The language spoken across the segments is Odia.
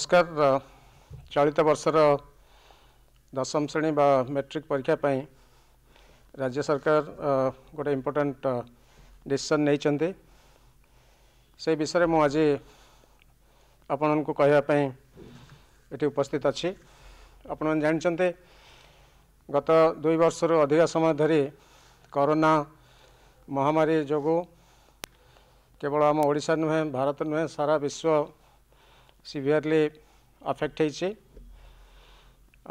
ନମସ୍କାର ଚଳିତ ବର୍ଷର ଦଶମ ଶ୍ରେଣୀ ବା ମେଟ୍ରିକ୍ ପରୀକ୍ଷା ପାଇଁ ରାଜ୍ୟ ସରକାର ଗୋଟେ ଇମ୍ପୋର୍ଟାଣ୍ଟ ଡିସିସନ୍ ନେଇଛନ୍ତି ସେ ବିଷୟରେ ମୁଁ ଆଜି ଆପଣଙ୍କୁ କହିବା ପାଇଁ ଏଠି ଉପସ୍ଥିତ ଅଛି ଆପଣମାନେ ଜାଣିଛନ୍ତି ଗତ ଦୁଇ ବର୍ଷରୁ ଅଧିକ ସମୟ ଧରି କରୋନା ମହାମାରୀ ଯୋଗୁଁ କେବଳ ଆମ ଓଡ଼ିଶା ନୁହେଁ ଭାରତ ନୁହେଁ ସାରା ବିଶ୍ୱ ସିଭିଅରଲି ଆଫେକ୍ଟ ହେଇଛି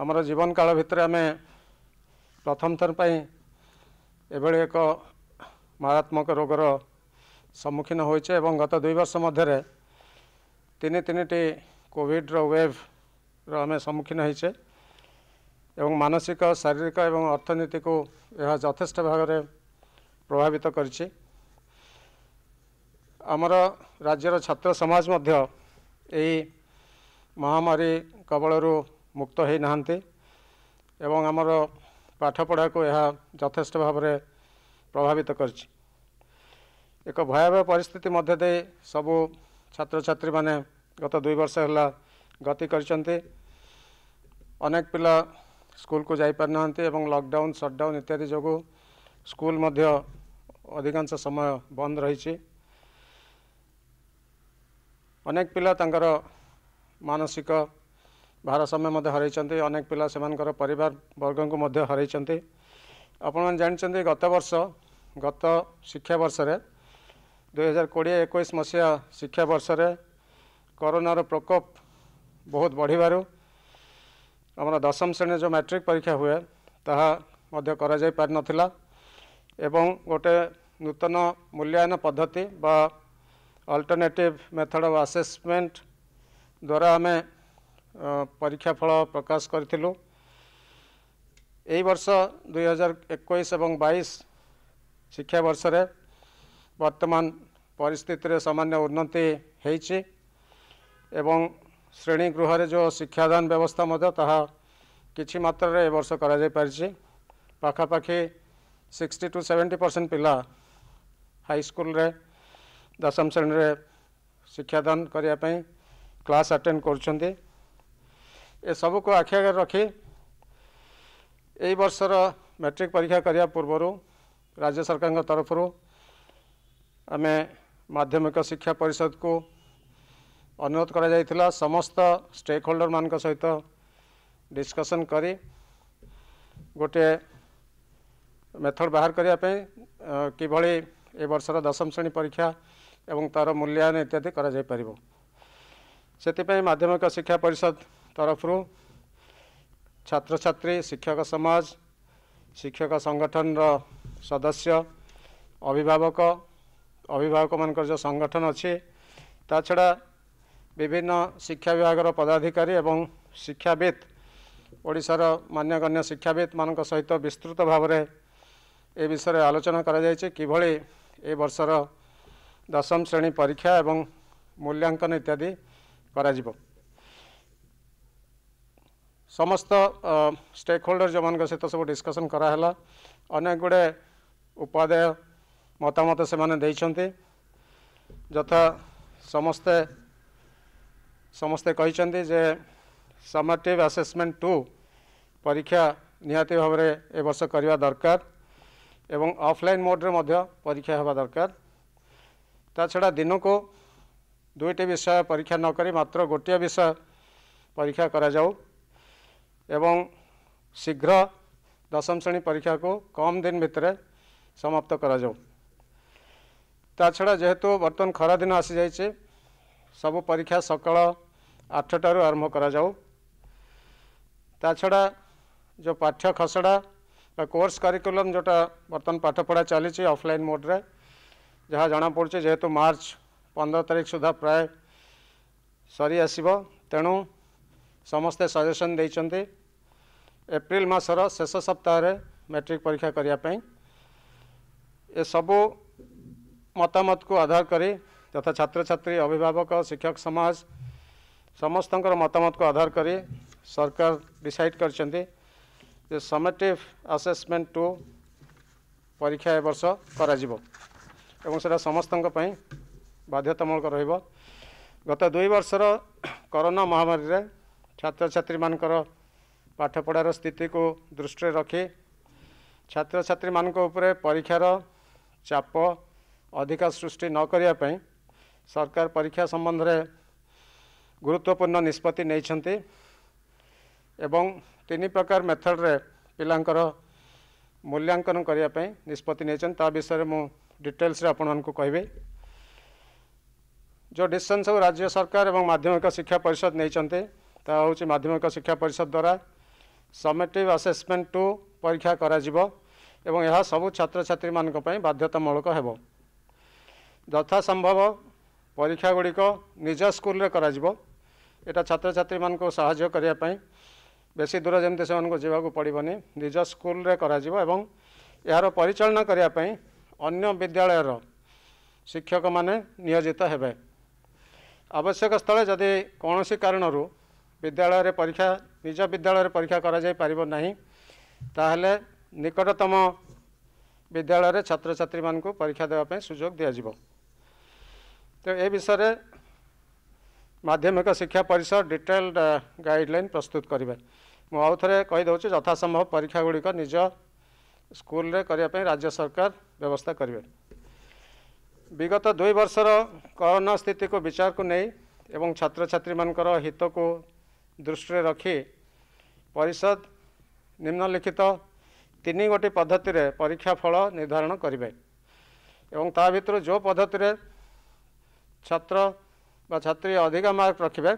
ଆମର ଜୀବନ କାଳ ଭିତରେ ଆମେ ପ୍ରଥମ ଥର ପାଇଁ ଏଭଳି ଏକ ମାରାତ୍ମକ ରୋଗର ସମ୍ମୁଖୀନ ହୋଇଛେ ଏବଂ ଗତ ଦୁଇ ବର୍ଷ ମଧ୍ୟରେ ତିନି ତିନିଟି କୋଭିଡ଼ର ୱେଭ୍ର ଆମେ ସମ୍ମୁଖୀନ ହେଇଛେ ଏବଂ ମାନସିକ ଶାରୀରିକ ଏବଂ ଅର୍ଥନୀତିକୁ ଏହା ଯଥେଷ୍ଟ ଭାବରେ ପ୍ରଭାବିତ କରିଛି ଆମର ରାଜ୍ୟର ଛାତ୍ର ସମାଜ ମଧ୍ୟ महामारी कवलरू मुक्त पाठपढ़ा को यहाँ जथेष्ट भावे प्रभावित गरिह छात्र सबु छे गत दुई वर्ष होला गति अनेक पहिला स्कुल एवं लॉकडाउन शटडाउन इत्यादि जो स्कुल अधिकांश समय बन्द रह ଅନେକ ପିଲା ତାଙ୍କର ମାନସିକ ଭାରସାମ୍ୟ ମଧ୍ୟ ହରାଇଛନ୍ତି ଅନେକ ପିଲା ସେମାନଙ୍କର ପରିବାର ବର୍ଗଙ୍କୁ ମଧ୍ୟ ହରାଇଛନ୍ତି ଆପଣମାନେ ଜାଣିଛନ୍ତି ଗତ ବର୍ଷ ଗତ ଶିକ୍ଷାବର୍ଷରେ ଦୁଇହଜାର କୋଡ଼ିଏ ଏକୋଇଶ ମସିହା ଶିକ୍ଷାବର୍ଷରେ କରୋନାର ପ୍ରକୋପ ବହୁତ ବଢ଼ିବାରୁ ଆମର ଦଶମ ଶ୍ରେଣୀରେ ଯେଉଁ ମ୍ୟାଟ୍ରିକ୍ ପରୀକ୍ଷା ହୁଏ ତାହା ମଧ୍ୟ କରାଯାଇପାରିନଥିଲା ଏବଂ ଗୋଟେ ନୂତନ ମୂଲ୍ୟାୟନ ପଦ୍ଧତି ବା ଅଲ୍ଟରନେଟିଭ୍ ମେଥଡ଼ ଅଫ୍ ଆସେସମେଣ୍ଟ ଦ୍ୱାରା ଆମେ ପରୀକ୍ଷା ଫଳ ପ୍ରକାଶ କରିଥିଲୁ ଏହି ବର୍ଷ ଦୁଇହଜାର ଏକୋଇଶ ଏବଂ ବାଇଶ ଶିକ୍ଷାବର୍ଷରେ ବର୍ତ୍ତମାନ ପରିସ୍ଥିତିରେ ସାମାନ୍ୟ ଉନ୍ନତି ହୋଇଛି ଏବଂ ଶ୍ରେଣୀଗୃହରେ ଯେଉଁ ଶିକ୍ଷାଦାନ ବ୍ୟବସ୍ଥା ମଧ୍ୟ ତାହା କିଛି ମାତ୍ରାରେ ଏ ବର୍ଷ କରାଯାଇପାରିଛି ପାଖାପାଖି ସିକ୍ସଟି ଟୁ ସେଭେଣ୍ଟି ପରସେଣ୍ଟ ପିଲା ହାଇସ୍କୁଲରେ दशम श्रेणी शिक्षादान गरेको क्लास अटेंड अटेन्ड गर्ुन्छ एसबुको आखिआग रि एबर्षर मैट्रिक परीक्षा पूर्व गरेको पूर्वहरू तरफु आमे माध्यमिक शिक्षा परिषद को अनुरोध गराइला समस्तेक होल्डर म सहित डिस्कशन गरि गोटे मेथड बाह्रको किभरि एबर्षर दशम श्रेणी परीक्षा ଏବଂ ତା'ର ମୂଲ୍ୟାୟନ ଇତ୍ୟାଦି କରାଯାଇପାରିବ ସେଥିପାଇଁ ମାଧ୍ୟମିକ ଶିକ୍ଷା ପରିଷଦ ତରଫରୁ ଛାତ୍ରଛାତ୍ରୀ ଶିକ୍ଷକ ସମାଜ ଶିକ୍ଷକ ସଂଗଠନର ସଦସ୍ୟ ଅଭିଭାବକ ଅଭିଭାବକମାନଙ୍କର ଯେଉଁ ସଂଗଠନ ଅଛି ତା ଛଡ଼ା ବିଭିନ୍ନ ଶିକ୍ଷା ବିଭାଗର ପଦାଧିକାରୀ ଏବଂ ଶିକ୍ଷାବିତ୍ ଓଡ଼ିଶାର ମାନ୍ୟଗଣ୍ୟ ଶିକ୍ଷାବିତ୍ମାନଙ୍କ ସହିତ ବିସ୍ତୃତ ଭାବରେ ଏ ବିଷୟରେ ଆଲୋଚନା କରାଯାଇଛି କିଭଳି ଏ ବର୍ଷର ଦଶମ ଶ୍ରେଣୀ ପରୀକ୍ଷା ଏବଂ ମୂଲ୍ୟାଙ୍କନ ଇତ୍ୟାଦି କରାଯିବ ସମସ୍ତ ଷ୍ଟେକ୍ ହୋଲ୍ଡର ଯେଉଁମାନଙ୍କ ସହିତ ସବୁ ଡିସ୍କସନ୍ କରାହେଲା ଅନେକ ଗୁଡ଼ିଏ ଉପାଦେୟ ମତାମତ ସେମାନେ ଦେଇଛନ୍ତି ଯଥା ସମସ୍ତେ ସମସ୍ତେ କହିଛନ୍ତି ଯେ ସମେଟିଭ୍ ଆସେସମେଣ୍ଟ ଟୁ ପରୀକ୍ଷା ନିହାତି ଭାବରେ ଏ ବର୍ଷ କରିବା ଦରକାର ଏବଂ ଅଫଲାଇନ୍ ମୋଡ଼୍ରେ ମଧ୍ୟ ପରୀକ୍ଷା ହେବା ଦରକାର ତା ଛଡ଼ା ଦିନକୁ ଦୁଇଟି ବିଷୟ ପରୀକ୍ଷା ନକରି ମାତ୍ର ଗୋଟିଏ ବିଷୟ ପରୀକ୍ଷା କରାଯାଉ ଏବଂ ଶୀଘ୍ର ଦଶମ ଶ୍ରେଣୀ ପରୀକ୍ଷାକୁ କମ୍ ଦିନ ଭିତରେ ସମାପ୍ତ କରାଯାଉ ତା ଛଡ଼ା ଯେହେତୁ ବର୍ତ୍ତମାନ ଖରାଦିନ ଆସିଯାଇଛି ସବୁ ପରୀକ୍ଷା ସକାଳ ଆଠଟାରୁ ଆରମ୍ଭ କରାଯାଉ ତା ଛଡ଼ା ଯେଉଁ ପାଠ୍ୟ ଖସଡ଼ା ବା କୋର୍ସ କରିକୁଲମ୍ ଯେଉଁଟା ବର୍ତ୍ତମାନ ପାଠପଢ଼ା ଚାଲିଛି ଅଫ୍ଲାଇନ୍ ମୋଡ଼୍ରେ जहाँ जनापड़े जेहेतु मार्च पंद्रह तारीख सुधा प्राय सरी आसब तेणु समस्ते सजेसन देखते एप्रिल मसर शेष सप्ताह मैट्रिक परीक्षा करने सब मतामत को आधार करी तथा छात्र छात्री अभिभावक शिक्षक समाज समस्त मतामत को आधार करी सरकार डिसाइड कर समेटिव आसेसमेंट टू परीक्षा ए वर्ष करा ଏବଂ ସେଇଟା ସମସ୍ତଙ୍କ ପାଇଁ ବାଧ୍ୟତାମୂଳକ ରହିବ ଗତ ଦୁଇ ବର୍ଷର କରୋନା ମହାମାରୀରେ ଛାତ୍ରଛାତ୍ରୀମାନଙ୍କର ପାଠପଢ଼ାର ସ୍ଥିତିକୁ ଦୃଷ୍ଟିରେ ରଖି ଛାତ୍ରଛାତ୍ରୀମାନଙ୍କ ଉପରେ ପରୀକ୍ଷାର ଚାପ ଅଧିକ ସୃଷ୍ଟି ନ କରିବା ପାଇଁ ସରକାର ପରୀକ୍ଷା ସମ୍ବନ୍ଧରେ ଗୁରୁତ୍ୱପୂର୍ଣ୍ଣ ନିଷ୍ପତ୍ତି ନେଇଛନ୍ତି ଏବଂ ତିନି ପ୍ରକାର ମେଥଡ଼ରେ ପିଲାଙ୍କର ମୂଲ୍ୟାଙ୍କନ କରିବା ପାଇଁ ନିଷ୍ପତ୍ତି ନେଇଛନ୍ତି ତା ବିଷୟରେ ମୁଁ ডিটেলসে আপনার কহবে যে ডিসিশন সব রাজ্য সরকার এবং মাধ্যমিক শিক্ষা পরিষদ নিয়েছেন তা হচ্ছে মাধ্যমিক শিক্ষা পরিষদ দ্বারা সমেটিভ আসেসমেন্ট টু পরীক্ষা করা যাব এবং এহা সবু ছাত্রছাত্রী মানক বাধ্যতামূলক হব যথাসম্ভব পরীক্ষা গুড়িক নিজ স্কুলে করা যাব এটা ছাত্রছাত্রী মানুষ সাহায্য করা বেশি দূর যেমন সে যাওয়া পড়বনি নিজ স্কুলে করা এবং এর পরিচালনা করা अन्य विद्यालयर शिक्षक मे नियोजित आवश्यक स्थल जो कारण विद्यालयर परीक्षा निज विद्यााइ पार तटतम विद्यालयर छु परीक्षा दापेर सुझो दि विषय माध्यमिक शिक्षा परिषद डिटेल्ड गाइडल प्रस्तुत गरे म आउँदै जथासम्भव परीक्षा गुडिक निज ସ୍କୁଲରେ କରିବା ପାଇଁ ରାଜ୍ୟ ସରକାର ବ୍ୟବସ୍ଥା କରିବେ ବିଗତ ଦୁଇ ବର୍ଷର କରୋନା ସ୍ଥିତିକୁ ବିଚାରକୁ ନେଇ ଏବଂ ଛାତ୍ରଛାତ୍ରୀମାନଙ୍କର ହିତକୁ ଦୃଷ୍ଟିରେ ରଖି ପରିଷଦ ନିମ୍ନଲିଖିତ ତିନି ଗୋଟି ପଦ୍ଧତିରେ ପରୀକ୍ଷା ଫଳ ନିର୍ଦ୍ଧାରଣ କରିବେ ଏବଂ ତା ଭିତରୁ ଯେଉଁ ପଦ୍ଧତିରେ ଛାତ୍ର ବା ଛାତ୍ରୀ ଅଧିକା ମାର୍କ ରଖିବେ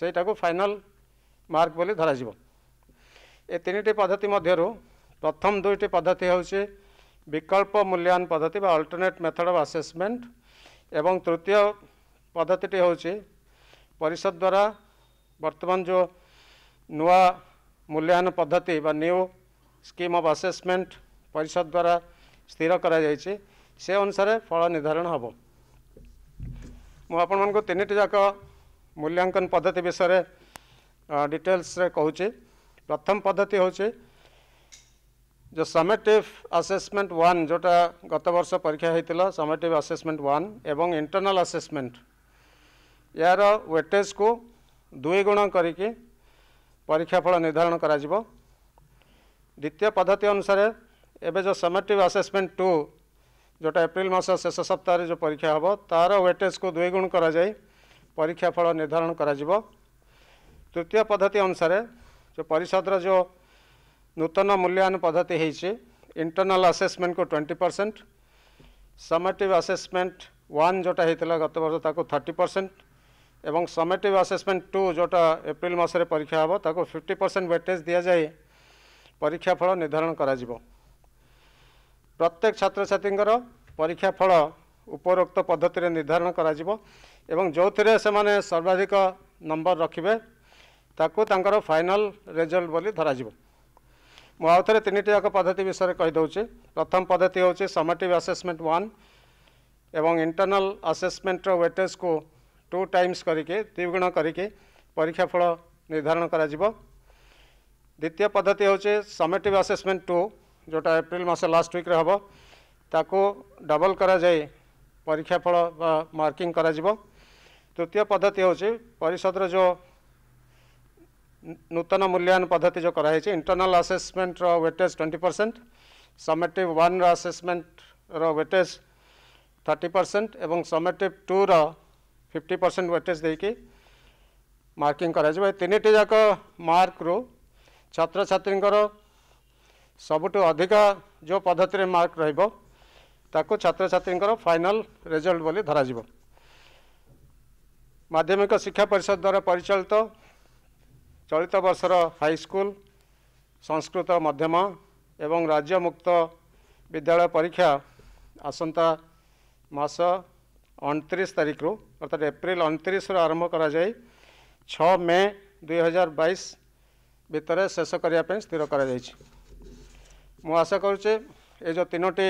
ସେଇଟାକୁ ଫାଇନାଲ୍ ମାର୍କ ବୋଲି ଧରାଯିବ ଏ ତିନିଟି ପଦ୍ଧତି ମଧ୍ୟରୁ প্রথম দুইটি পদ্ধতি হচ্ছে বিকল্প মূল্যায়ন পদ্ধতি বা অল্টারনেট মেথড অফ আসেসমেন্ট এবং তৃতীয় পদ্ধতিটি হচ্ছে পরিষদ দ্বারা বর্তমান যে নূয়া মূল্যায়ন পদ্ধতি বা নিউ স্কিম অফ আসেসমেন্ট পরিষদ দ্বারা স্থির করা যাইছে সে অনুসারে ফল নির্ধারণ হব মু আপনার তিনটি যাক মূল্যাঙ্কন পদ্ধতি বিষয়ে ডিটেলসরে কুচি প্রথম পদ্ধতি হচ্ছে जो समेटिव आसेसमेंट वन जोटा गत वर्ष परीक्षा होता समेटिव आसेसमेंट वन एवं इंटरनल आसेसमेंट यार वेटेज को दुई गुण करीक्षाफल निर्धारण कर द्वितीय पद्धति अनुसार एवं जो समेटिव आसेसमेंट टू जोटा एप्रिल मस शेष सप्ताह जो परीक्षा हे तार व्वेटेज को दुई गुण करीक्षाफल निर्धारण कर तृतीय पद्धति अनुसार जो परिषदर जो ନୂତନ ମୂଲ୍ୟାୟନ ପଦ୍ଧତି ହେଇଛି ଇଣ୍ଟର୍ନାଲ ଆସେସମେଣ୍ଟକୁ twenty percent summative assessment one ଯେଉଁଟା ହେଇଥିଲା ଗତ ବର୍ଷ ତାକୁ ଥାର୍ଟି ପରସେଣ୍ଟ ଏବଂ ସମେଟିଭ୍ ଆସେସମେଣ୍ଟ ଟୁ ଯେଉଁଟା ଏପ୍ରିଲ ମାସରେ ପରୀକ୍ଷା ହେବ ତାକୁ ଫିଫ୍ଟି ପରସେଣ୍ଟ ୱେଟେଜ୍ ଦିଆଯାଇ ପରୀକ୍ଷା ଫଳ ନିର୍ଦ୍ଧାରଣ କରାଯିବ ପ୍ରତ୍ୟେକ ଛାତ୍ରଛାତ୍ରୀଙ୍କର ପରୀକ୍ଷା ଫଳ ଉପରୋକ୍ତ ପଦ୍ଧତିରେ ନିର୍ଦ୍ଧାରଣ କରାଯିବ ଏବଂ ଯେଉଁଥିରେ ସେମାନେ ସର୍ବାଧିକ ନମ୍ବର ରଖିବେ ତାକୁ ତାଙ୍କର ଫାଇନାଲ ରେଜଲ୍ଟ ବୋଲି ଧରାଯିବ ମୁଁ ଆଉ ଥରେ ତିନିଟି ଯାକ ପଦ୍ଧତି ବିଷୟରେ କହିଦେଉଛି ପ୍ରଥମ ପଦ୍ଧତି ହେଉଛି ସମେଟିଭ୍ ଆସେସମେଣ୍ଟ ୱାନ୍ ଏବଂ ଇଣ୍ଟରନାଲ ଆସେସମେଣ୍ଟର ୱେଟେଜକୁ ଟୁ ଟାଇମ୍ସ କରିକି ଦ୍ୱିଗୁଣ କରିକି ପରୀକ୍ଷା ଫଳ ନିର୍ଦ୍ଧାରଣ କରାଯିବ ଦ୍ୱିତୀୟ ପଦ୍ଧତି ହେଉଛି ସମେଟିଭ୍ ଆସେସମେଣ୍ଟ ଟୁ ଯେଉଁଟା ଏପ୍ରିଲ ମାସ ଲାଷ୍ଟ ୱିକ୍ରେ ହେବ ତାକୁ ଡବଲ କରାଯାଇ ପରୀକ୍ଷା ଫଳ ବା ମାର୍କିଂ କରାଯିବ ତୃତୀୟ ପଦ୍ଧତି ହେଉଛି ପରିଷଦର ଯେଉଁ ନୂତନ ମୂଲ୍ୟାୟନ ପଦ୍ଧତି ଯେଉଁ କରାହେଇଛି ଇଣ୍ଟରନାଲ୍ ଆସେସମେଣ୍ଟର ୱେଟେଜ୍ ଟ୍ୱେଣ୍ଟି ପରସେଣ୍ଟ ସମେଟିଭ୍ ୱାନ୍ର ଆସେସମେଣ୍ଟର ୱେଟେଜ୍ थर्टी परसेंट और summative two fifty percent weightage देकी मार्किंग करोटी जाक मार्क्रु छात्र छात्री सबुठ अधिक जो पद्धति मार्क रहा छात्र छात्री फाइनाल रेजल्ट बोली धर मध्यमिक शिक्षा परिषद द्वारा परिचालित तो চলিত বর্ষর হাইস্কুল সংস্কৃত ମଧ୍ୟମ ଏବଂ ରାଜ୍ୟ ମୁକ୍ତ ବିଦ୍ୟାଳୟ ପରୀକ୍ଷା ଆସନ୍ତା ମାସ ଅଣତିରିଶ ତାରିଖରୁ ଅର୍ଥାৎ ଏପ୍ରିଲ ଅଣତିରିଶରୁ ଆରମ୍ଭ କରାଯାଇ ଛଅ ମେ ଦୁଇହଜାର ବାଇଶ ଭିତରେ ଶେଷ କରିବା ପାଇଁ ସ୍ଥିର କରାଯାଇଛି ମୁଁ ଆଶା କରୁଛି ଏ ଯେଉଁ ତିନୋଟି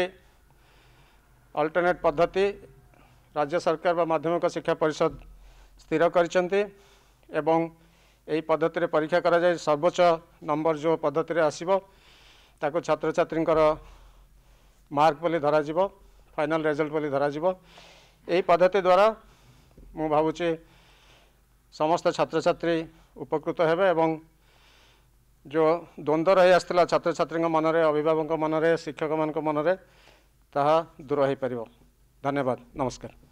ଅଲ୍ଟରନେଟ୍ ପଦ୍ଧତି ରାଜ୍ୟ ସରକାର ବା ମାଧ୍ୟମିକ ଶିକ୍ଷା ପରିଷଦ ସ୍ଥିର କରିଛନ୍ତି ଏବଂ এই পদ্ধতিরে পরীক্ষা করা যায় সর্বোচ্চ নম্বর যে পদ্ধতিরে আসব তাকে ছাত্রছাত্রী মার্ক বলে ধরা যাব ফাইনাল রেজল্ট বলে ধরা যাব এই পদ্ধতি দ্বারা মু ভাবুছি সমস্ত ছাত্রছাত্রী উপকৃত হবে এবং যে দ্বন্দ্ব রয়ে আসছিল ছাত্রছাত্রী মনরে অভিভাবক মনরে শিক্ষক মান মনরে তাহা দূর হয়ে পার ধন্যবাদ নমস্কার